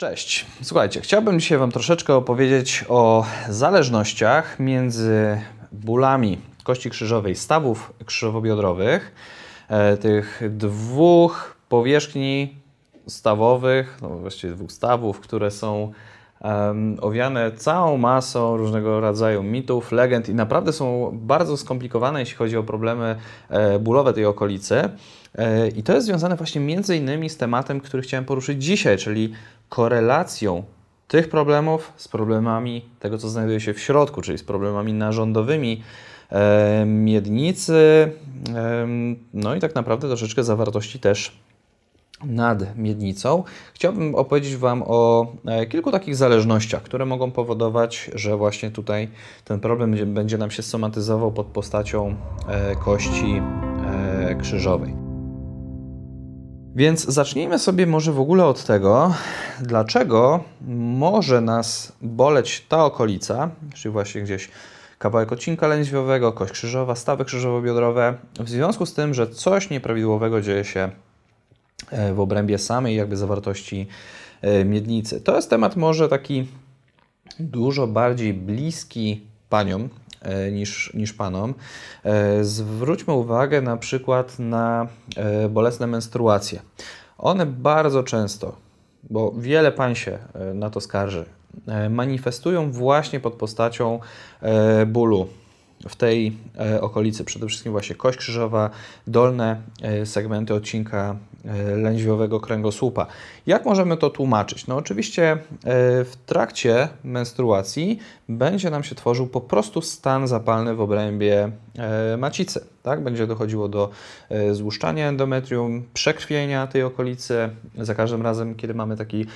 Cześć. Słuchajcie, chciałbym dzisiaj Wam troszeczkę opowiedzieć o zależnościach między bólami kości krzyżowej, stawów krzyżowo-biodrowych, e, tych dwóch powierzchni stawowych, no właściwie dwóch stawów, które są owiane całą masą różnego rodzaju mitów, legend i naprawdę są bardzo skomplikowane, jeśli chodzi o problemy e, bólowe tej okolicy. E, I to jest związane właśnie między innymi z tematem, który chciałem poruszyć dzisiaj, czyli korelacją tych problemów z problemami tego, co znajduje się w środku, czyli z problemami narządowymi e, miednicy, no i tak naprawdę troszeczkę zawartości też nad miednicą, chciałbym opowiedzieć Wam o e, kilku takich zależnościach, które mogą powodować, że właśnie tutaj ten problem będzie nam się somatyzował pod postacią e, kości e, krzyżowej. Więc zacznijmy sobie może w ogóle od tego, dlaczego może nas boleć ta okolica, czyli właśnie gdzieś kawałek odcinka lędźwiowego, kość krzyżowa, stawy krzyżowo-biodrowe, w związku z tym, że coś nieprawidłowego dzieje się E, w obrębie samej jakby zawartości e, miednicy. To jest temat może taki dużo bardziej bliski paniom e, niż, niż panom. Zwróćmy uwagę na przykład na bolesne menstruacje. One bardzo często, bo wiele pań się na to skarży, manifestują właśnie pod postacią bólu w tej e, okolicy. Przede wszystkim właśnie kość krzyżowa, dolne e, segmenty odcinka e, lędźwiowego kręgosłupa. Jak możemy to tłumaczyć? No oczywiście w trakcie menstruacji będzie nam się tworzył po prostu stan zapalny w obrębie macicy. Tak? Będzie dochodziło do złuszczania endometrium, przekrwienia tej okolicy. Za każdym razem, kiedy mamy taki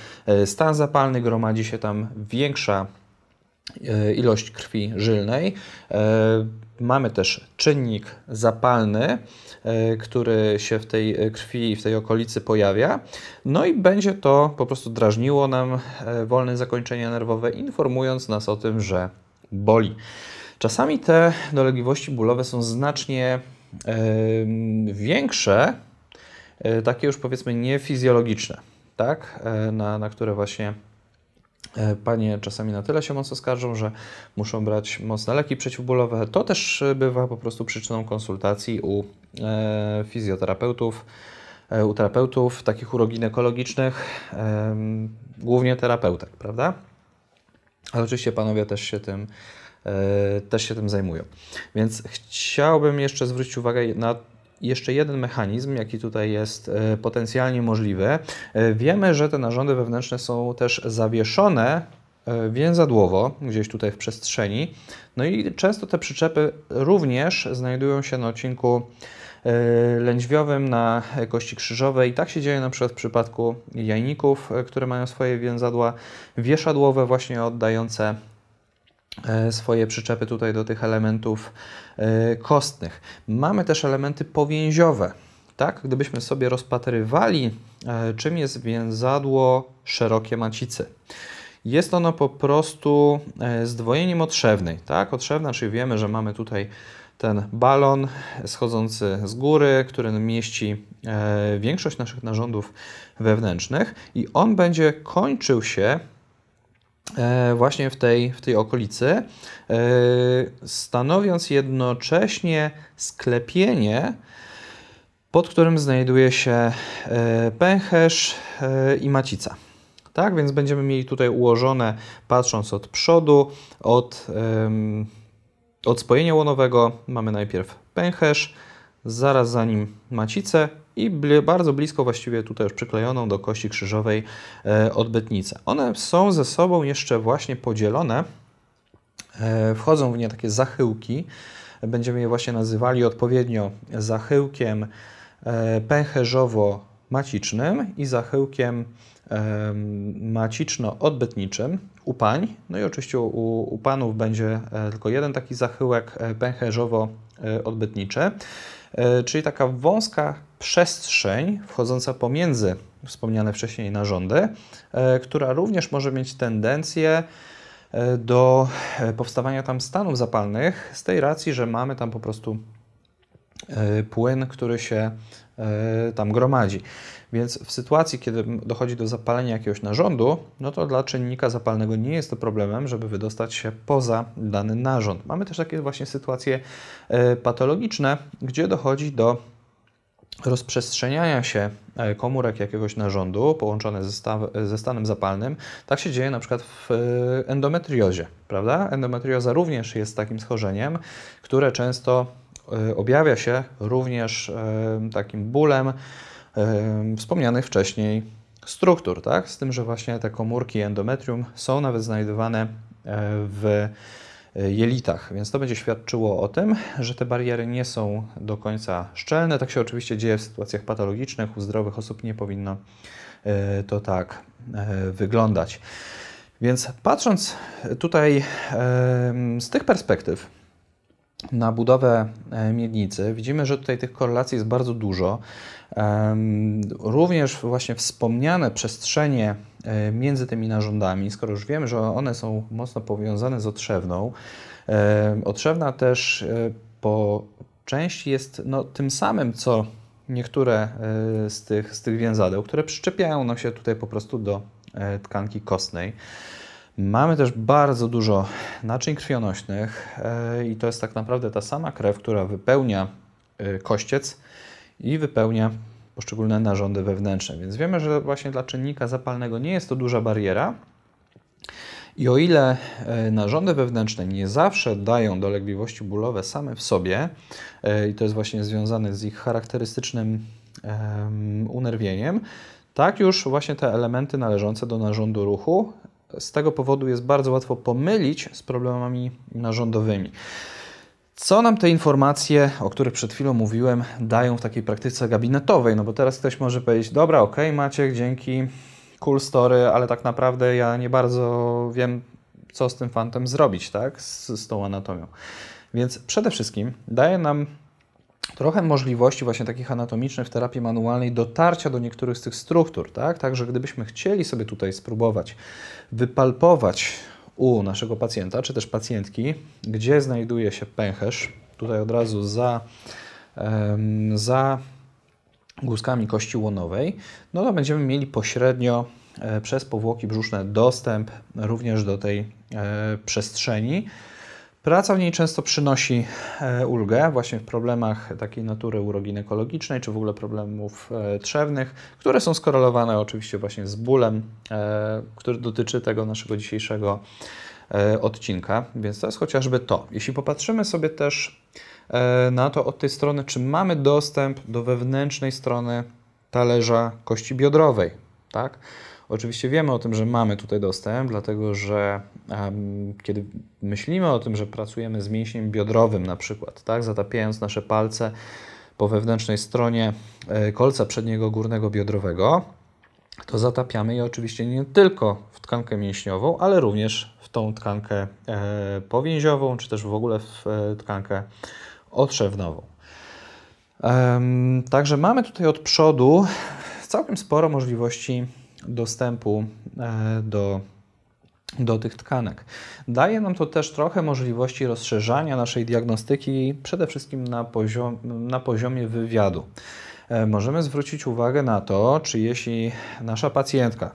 stan zapalny, gromadzi się tam większa E, ilość krwi żylnej. E, mamy też czynnik zapalny, e, który się w tej krwi, i w tej okolicy pojawia. No i będzie to po prostu drażniło nam wolne zakończenia nerwowe, informując nas o tym, że boli. Czasami te dolegliwości bólowe są znacznie większe, takie już powiedzmy niefizjologiczne, tak? na, na które właśnie E, panie czasami na tyle się mocno skarżą, że muszą brać mocne leki przeciwbólowe. To też e, bywa po prostu przyczyną konsultacji u e, fizjoterapeutów, u terapeutów takich uroginekologicznych, głównie terapeutek, prawda? Ale oczywiście panowie też się tym też się tym zajmują. Więc chciałbym jeszcze zwrócić uwagę na jeszcze jeden mechanizm, jaki tutaj jest e, potencjalnie możliwy. E, wiemy, że te narządy wewnętrzne są też zawieszone e, więzadłowo, gdzieś tutaj w przestrzeni. No i często te przyczepy również znajdują się na odcinku lędźwiowym, na kości krzyżowej. I tak się dzieje na przykład w przypadku jajników, które mają swoje więzadła wieszadłowe, właśnie oddające E, swoje przyczepy tutaj do tych elementów e, kostnych. Mamy też elementy powięziowe. Tak? Gdybyśmy sobie rozpatrywali, e, czym jest więzadło szerokie macicy. Jest ono po prostu zdwojeniem otrzewnej. Tak? Otrzewna, czyli wiemy, że mamy tutaj ten balon schodzący z góry, który mieści większość naszych narządów wewnętrznych i on będzie kończył się E, właśnie w tej, w tej okolicy, e, stanowiąc jednocześnie sklepienie, pod którym znajduje się e, pęcherz i macica. Tak, więc będziemy mieli tutaj ułożone, patrząc od przodu, od, od spojenia łonowego, mamy najpierw pęcherz, zaraz za nim macicę, i bardzo blisko właściwie tutaj już przyklejoną do kości krzyżowej e, odbytnicę. One są ze sobą jeszcze właśnie podzielone, e, wchodzą w nie takie zachyłki, będziemy je właśnie nazywali odpowiednio zachyłkiem e, pęcherzowo-macicznym i zachyłkiem maciczno-odbytniczym u pań. No i oczywiście u, u panów będzie tylko jeden taki zachyłek pęcherzowo-odbytniczy. E, czyli taka wąska przestrzeń wchodząca pomiędzy wspomniane wcześniej narządy, e, która również może mieć tendencję e, do powstawania tam stanów zapalnych z tej racji, że mamy tam po prostu płyn, który się E, tam gromadzi. Więc w sytuacji, kiedy dochodzi do zapalenia jakiegoś narządu, no to dla czynnika zapalnego nie jest to problemem, żeby wydostać się poza dany narząd. Mamy też takie właśnie sytuacje e, patologiczne, gdzie dochodzi do rozprzestrzeniania się e, komórek jakiegoś narządu połączone ze, staw, ze, stanem zapalnym. Tak się dzieje na przykład w endometriozie, prawda? Endometrioza również jest takim schorzeniem, które często E, objawia się również e, takim bólem e, wspomnianych wcześniej struktur, tak? Z tym, że właśnie te komórki endometrium są nawet znajdowane w jelitach, więc to będzie świadczyło o tym, że te bariery nie są do końca szczelne. Tak się oczywiście dzieje w sytuacjach patologicznych, u zdrowych osób nie powinno to tak wyglądać. Więc patrząc tutaj z tych perspektyw, na budowę e, miednicy. Widzimy, że tutaj tych korelacji jest bardzo dużo. Również właśnie wspomniane przestrzenie e, między tymi narządami, skoro już wiemy, że one są mocno powiązane z otrzewną. Otrzewna też e, po części jest no, tym samym, co niektóre z tych, z tych więzadeł, które przyczepiają nam się tutaj po prostu do tkanki kostnej. Mamy też bardzo dużo naczyń krwionośnych e, i to jest tak naprawdę ta sama krew, która wypełnia e, kościec i wypełnia poszczególne narządy wewnętrzne. Więc wiemy, że właśnie dla czynnika zapalnego nie jest to duża bariera. I o ile e, narządy wewnętrzne nie zawsze dają dolegliwości bólowe same w sobie, i to jest właśnie związane z ich charakterystycznym unerwieniem, tak już właśnie te elementy należące do narządu ruchu z tego powodu jest bardzo łatwo pomylić z problemami narządowymi. Co nam te informacje, o których przed chwilą mówiłem, dają w takiej praktyce gabinetowej? No bo teraz ktoś może powiedzieć, dobra, ok, Maciek, dzięki, cool story, ale tak naprawdę ja nie bardzo wiem, co z tym fantem zrobić, tak, z, z tą anatomią. Więc przede wszystkim daje nam trochę możliwości właśnie takich anatomicznych w terapii manualnej dotarcia do niektórych z tych struktur, tak? Także gdybyśmy chcieli sobie tutaj spróbować wypalpować u naszego pacjenta, czy też pacjentki, gdzie znajduje się pęcherz, tutaj od razu za, um, za guzkami kości łonowej, no to będziemy mieli pośrednio e, przez powłoki brzuszne dostęp również do tej e, przestrzeni, Praca w niej często przynosi e, ulgę właśnie w problemach takiej natury uroginekologicznej, czy w ogóle problemów e, trzewnych, które są skorelowane oczywiście właśnie z bólem, e, który dotyczy tego naszego dzisiejszego odcinka, więc to jest chociażby to. Jeśli popatrzymy sobie też na to od tej strony, czy mamy dostęp do wewnętrznej strony talerza kości biodrowej, tak? Oczywiście wiemy o tym, że mamy tutaj dostęp, dlatego że um, kiedy myślimy o tym, że pracujemy z mięśniem biodrowym na przykład, tak, zatapiając nasze palce po wewnętrznej stronie e, kolca przedniego górnego biodrowego, to zatapiamy je oczywiście nie tylko w tkankę mięśniową, ale również w tą tkankę e, powięziową, czy też w ogóle w e, tkankę otrzewnową. Także mamy tutaj od przodu całkiem sporo możliwości dostępu e, do, do tych tkanek. Daje nam to też trochę możliwości rozszerzania naszej diagnostyki, przede wszystkim na, poziom, na poziomie wywiadu. E, możemy zwrócić uwagę na to, czy jeśli nasza pacjentka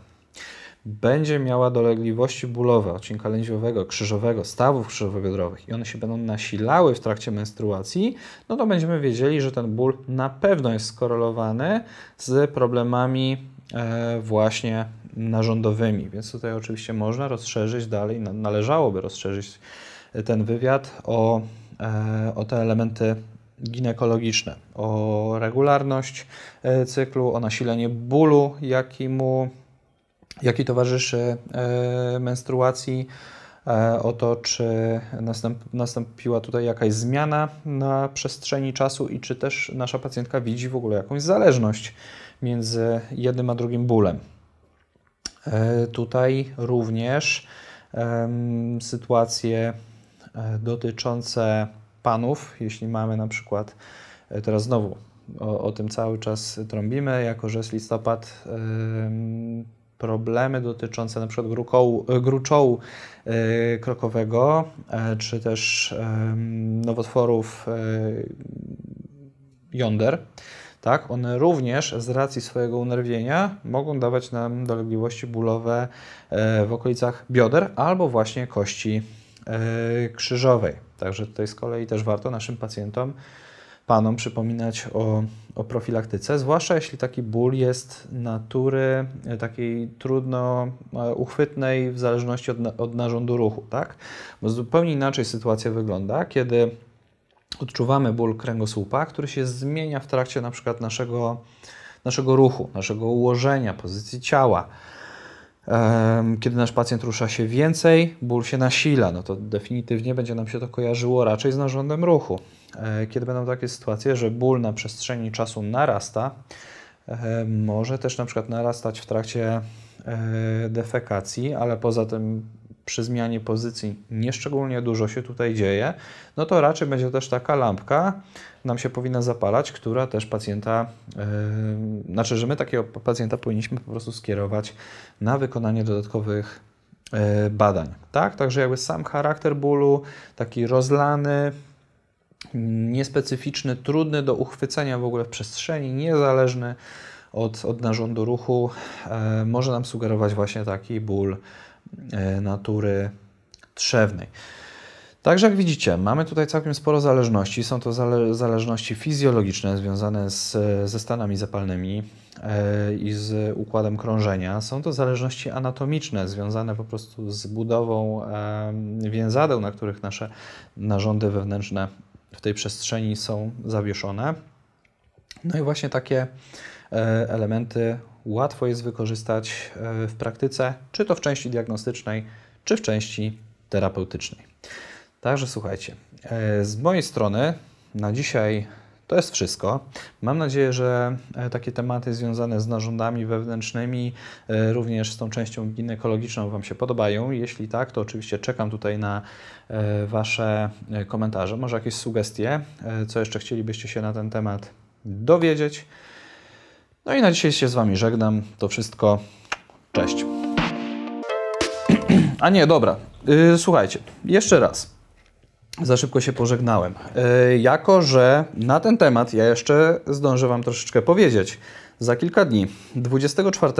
będzie miała dolegliwości bólowe odcinka lędźwiowego, krzyżowego, stawów krzyżowo-biodrowych i one się będą nasilały w trakcie menstruacji, no to będziemy wiedzieli, że ten ból na pewno jest skorelowany z problemami E, właśnie narządowymi. Więc tutaj oczywiście można rozszerzyć dalej, należałoby rozszerzyć ten wywiad o, e, o te elementy ginekologiczne, o regularność e, cyklu, o nasilenie bólu, jaki mu jaki towarzyszy menstruacji, o to, czy nastąpiła tutaj jakaś zmiana na przestrzeni czasu i czy też nasza pacjentka widzi w ogóle jakąś zależność między jednym a drugim bólem. E, tutaj również sytuacje e, dotyczące panów, jeśli mamy na przykład, e, teraz znowu o, o tym cały czas trąbimy, jako że jest listopad, problemy dotyczące na przykład grukołu, gruczołu krokowego, czy też nowotworów jąder, tak, one również z racji swojego unerwienia mogą dawać nam dolegliwości bólowe e, w okolicach bioder albo właśnie kości e, krzyżowej. Także tutaj z kolei też warto naszym pacjentom, panom przypominać o, o profilaktyce, zwłaszcza jeśli taki ból jest natury e, takiej trudno uchwytnej w zależności od, od narządu ruchu, tak? Bo zupełnie inaczej sytuacja wygląda, kiedy odczuwamy ból kręgosłupa, który się zmienia w trakcie na przykład naszego, naszego ruchu, naszego ułożenia, pozycji ciała. Kiedy nasz pacjent rusza się więcej, ból się nasila, no to definitywnie będzie nam się to kojarzyło raczej z narządem ruchu. E, kiedy będą takie sytuacje, że ból na przestrzeni czasu narasta, może też na przykład narastać w trakcie e, defekacji, ale poza tym przy zmianie pozycji nieszczególnie dużo się tutaj dzieje, no to raczej będzie też taka lampka, nam się powinna zapalać, która też pacjenta, yy, znaczy, że my takiego pacjenta powinniśmy po prostu skierować na wykonanie dodatkowych yy, badań, tak? Także jakby sam charakter bólu, taki rozlany, niespecyficzny, trudny do uchwycenia w ogóle w przestrzeni, niezależny od, od narządu ruchu, yy, może nam sugerować właśnie taki ból E, natury trzewnej. Także jak widzicie, mamy tutaj całkiem sporo zależności. Są to zale zależności fizjologiczne związane z, ze stanami zapalnymi yy, i z układem krążenia. Są to zależności anatomiczne związane po prostu z budową yy, więzadeł, na których nasze narządy wewnętrzne w tej przestrzeni są zawieszone. No i właśnie takie E, elementy łatwo jest wykorzystać e, w praktyce, czy to w części diagnostycznej, czy w części terapeutycznej. Także słuchajcie, e, z mojej strony na dzisiaj to jest wszystko. Mam nadzieję, że takie tematy związane z narządami wewnętrznymi, również z tą częścią ginekologiczną Wam się podobają. Jeśli tak, to oczywiście czekam tutaj na Wasze komentarze, może jakieś sugestie, co jeszcze chcielibyście się na ten temat dowiedzieć. No i na dzisiaj się z Wami żegnam. To wszystko. Cześć. A nie, dobra. Y, słuchajcie, jeszcze raz. Za szybko się pożegnałem. Y, jako, że na ten temat ja jeszcze zdążę Wam troszeczkę powiedzieć. Za kilka dni, 24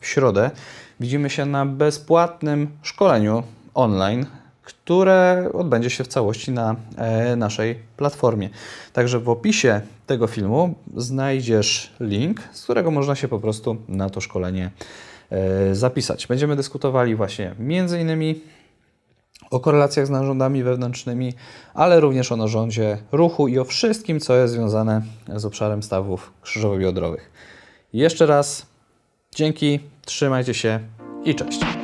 w środę, widzimy się na bezpłatnym szkoleniu online które odbędzie się w całości na e, naszej platformie. Także w opisie tego filmu znajdziesz link, z którego można się po prostu na to szkolenie e, zapisać. Będziemy dyskutowali właśnie między innymi o korelacjach z narządami wewnętrznymi, ale również o narządzie ruchu i o wszystkim, co jest związane z obszarem stawów krzyżowo-biodrowych. Jeszcze raz dzięki, trzymajcie się i cześć.